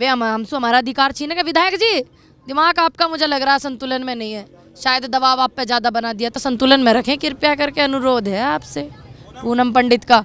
वे हम हमसे हमारा अधिकार छीनेगा विधायक जी दिमाग आपका मुझे लग रहा है संतुलन में नहीं है शायद दबाव आप पे ज़्यादा बना दिया तो संतुलन में रखें कृपया करके अनुरोध है आपसे पूनम पंडित का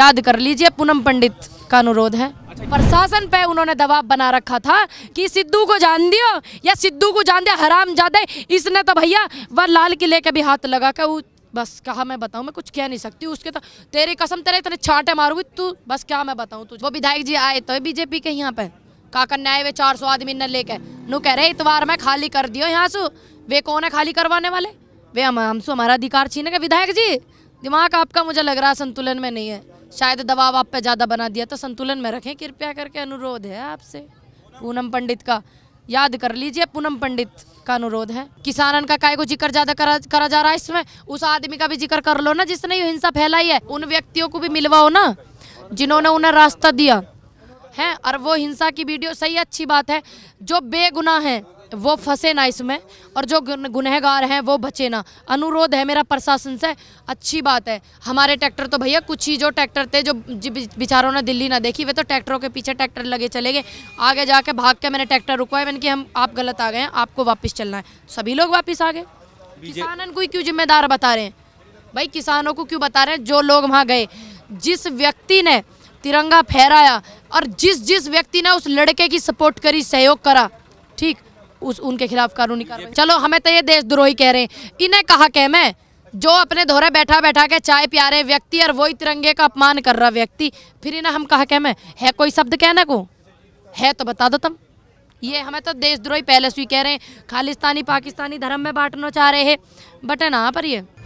याद कर लीजिए पूनम पंडित का अनुरोध है अच्छा। प्रशासन पे उन्होंने दबाव बना रखा था कि सिद्धू को जान दियो या सिद्धू को जान दिया हराम ज्यादा इसने तो भैया वह लाल किले के भी हाथ लगा कर बस कहा मैं बताऊं मैं कुछ कह नहीं सकती उसके तो तेरी कसम तेरे इतने छाटे मारूंगी तू बस क्या मैं बताऊँ तू वो विधायक जी आए तो बीजेपी के यहाँ पे काका न्याय वे चार सौ आदमी न लेके नु कह रहे इतवार में खाली कर दियो यहाँ से वे कौन है खाली करवाने वाले वे हम हमसे हमारा अधिकार छीने गए विधायक जी दिमाग आपका मुझे लग रहा है संतुलन में नहीं है शायद दबाव आप पे ज़्यादा बना दिया तो संतुलन में रखें कृपया करके अनुरोध है आपसे पूनम पंडित का याद कर लीजिए पूनम पंडित का अनुरोध है किसानन का काय को जिक्र ज्यादा करा, करा जा रहा है इसमें उस आदमी का भी जिक्र कर लो ना जिसने ये हिंसा फैलाई है उन व्यक्तियों को भी मिलवाओ ना जिन्होंने उन्हें रास्ता दिया हैं और वो हिंसा की वीडियो सही अच्छी बात है जो बेगुनाह हैं वो फंसे ना इसमें और जो गुनहगार हैं वो बचे ना अनुरोध है मेरा प्रशासन से अच्छी बात है हमारे ट्रैक्टर तो भैया कुछ ही जो ट्रैक्टर थे जो बेचारों ने दिल्ली ना देखी वे तो ट्रैक्टरों के पीछे ट्रैक्टर लगे चले गए आगे जाके भाग के मैंने ट्रैक्टर रुकवाया मैंने कि हम आप गलत आ गए हैं आपको वापस चलना है सभी लोग वापस आ गए किसानन को ही क्यों जिम्मेदार बता रहे हैं भाई किसानों को क्यों बता रहे हैं जो लोग वहाँ गए जिस व्यक्ति ने तिरंगा फहराया और जिस जिस व्यक्ति ने उस लड़के की सपोर्ट करी सहयोग करा ठीक उस उनके खिलाफ कानूनी कार्रवाई चलो हमें तो ये देशद्रोही कह रहे हैं इन्हें कहा कह मैं जो अपने धोरे बैठा बैठा के चाय पिया रहे व्यक्ति और वही तिरंगे का अपमान कर रहा व्यक्ति फिर इन्हें हम कहा कह मैं है कोई शब्द कहने को है तो बता दो तुम ये हमें तो देशद्रोही पहले से ही कह रहे हैं खालिस्तानी पाकिस्तानी धर्म में बांटना चाह रहे हैं बट है ना पर ये